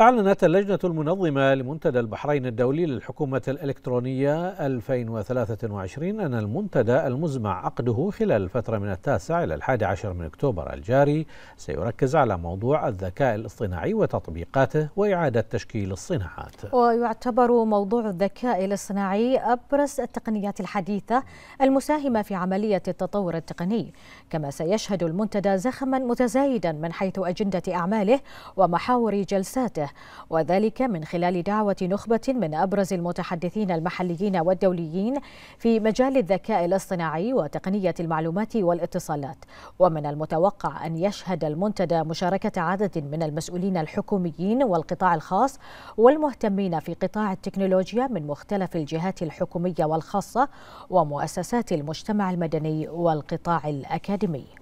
أعلنت اللجنة المنظمة لمنتدى البحرين الدولي للحكومة الإلكترونية 2023 أن المنتدى المزمع عقده خلال الفترة من التاسع إلى الحادي عشر من أكتوبر الجاري سيركز على موضوع الذكاء الاصطناعي وتطبيقاته وإعادة تشكيل الصناعات ويعتبر موضوع الذكاء الاصطناعي أبرز التقنيات الحديثة المساهمة في عملية التطور التقني كما سيشهد المنتدى زخما متزايدا من حيث أجندة أعماله ومحاور جلساته الدولة وذلك من خلال دعوة نخبة من أبرز المتحدثين المحليين والدوليين في مجال الذكاء الاصطناعي وتقنية المعلومات والاتصالات ومن المتوقع أن يشهد المنتدى مشاركة عدد من المسؤولين الحكوميين والقطاع الخاص والمهتمين في قطاع التكنولوجيا من مختلف الجهات الحكومية والخاصة ومؤسسات المجتمع المدني والقطاع الأكاديمي